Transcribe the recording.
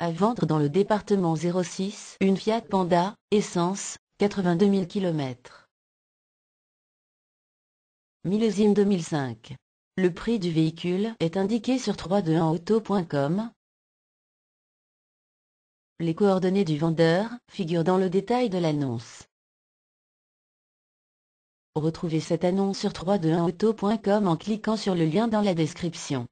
à vendre dans le département 06 une Fiat Panda, essence, 82 000 km. Millésime 2005. Le prix du véhicule est indiqué sur 321auto.com. Les coordonnées du vendeur figurent dans le détail de l'annonce. Retrouvez cette annonce sur 321auto.com en cliquant sur le lien dans la description.